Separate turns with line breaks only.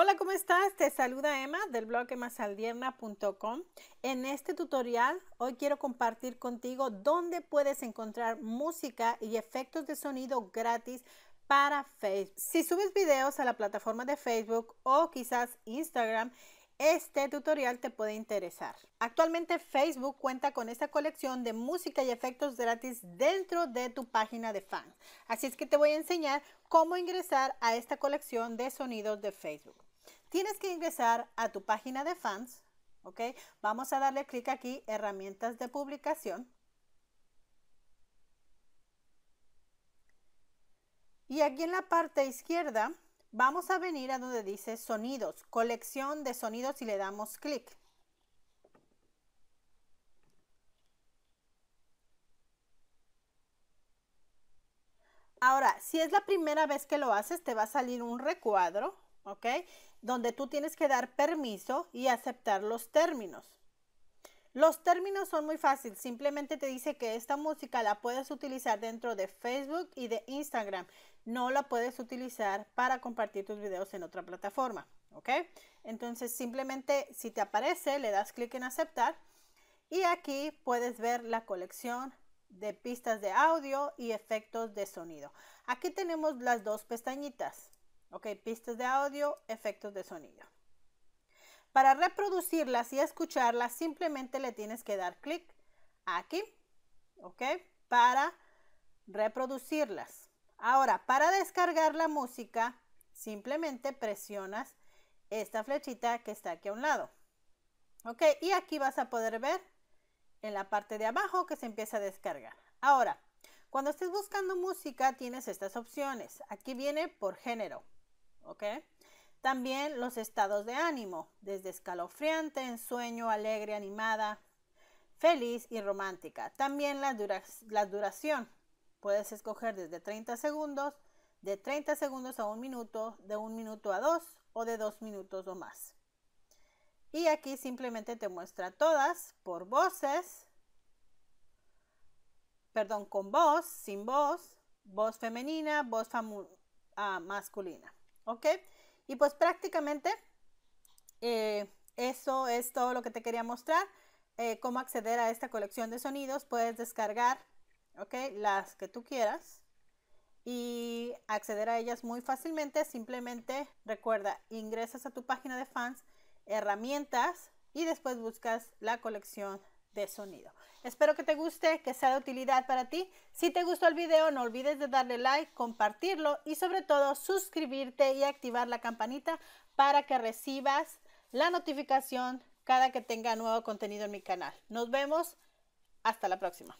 Hola, ¿cómo estás? Te saluda Emma del blog emasaldiernacom En este tutorial hoy quiero compartir contigo dónde puedes encontrar música y efectos de sonido gratis para Facebook. Si subes videos a la plataforma de Facebook o quizás Instagram, este tutorial te puede interesar. Actualmente Facebook cuenta con esta colección de música y efectos gratis dentro de tu página de fan. Así es que te voy a enseñar cómo ingresar a esta colección de sonidos de Facebook tienes que ingresar a tu página de fans, ¿ok? Vamos a darle clic aquí, herramientas de publicación. Y aquí en la parte izquierda vamos a venir a donde dice sonidos, colección de sonidos y le damos clic. Ahora, si es la primera vez que lo haces, te va a salir un recuadro, ¿ok? Donde tú tienes que dar permiso y aceptar los términos. Los términos son muy fáciles, simplemente te dice que esta música la puedes utilizar dentro de Facebook y de Instagram. No la puedes utilizar para compartir tus videos en otra plataforma, ¿ok? Entonces simplemente si te aparece le das clic en aceptar y aquí puedes ver la colección de pistas de audio y efectos de sonido. Aquí tenemos las dos pestañitas, Ok, pistas de audio, efectos de sonido. Para reproducirlas y escucharlas, simplemente le tienes que dar clic aquí, ok, para reproducirlas. Ahora, para descargar la música, simplemente presionas esta flechita que está aquí a un lado. Ok, y aquí vas a poder ver en la parte de abajo que se empieza a descargar. Ahora, cuando estés buscando música, tienes estas opciones. Aquí viene por género. También los estados de ánimo, desde escalofriante, ensueño, alegre, animada, feliz y romántica. También la, duración, puedes escoger desde 30 segundos, de 30 segundos a un minuto, de un minuto a dos o de dos minutos o más. Y aquí simplemente te muestra todas por voces, perdón, con voz, sin voz, voz femenina, voz ah, masculina. ¿Ok? Y pues prácticamente eh, eso es todo lo que te quería mostrar. Eh, cómo acceder a esta colección de sonidos. Puedes descargar las que tú quieras y acceder a ellas muy fácilmente. Simplemente recuerda, ingresas a tu página de fans, herramientas y después buscas la colección de sonido. Espero que te guste, que sea de utilidad para ti. Si te gustó el video, no olvides de darle like, compartirlo y sobre todo suscribirte y activar la campanita para que recibas la notificación cada que tenga nuevo contenido en mi canal. Nos vemos. Hasta la próxima.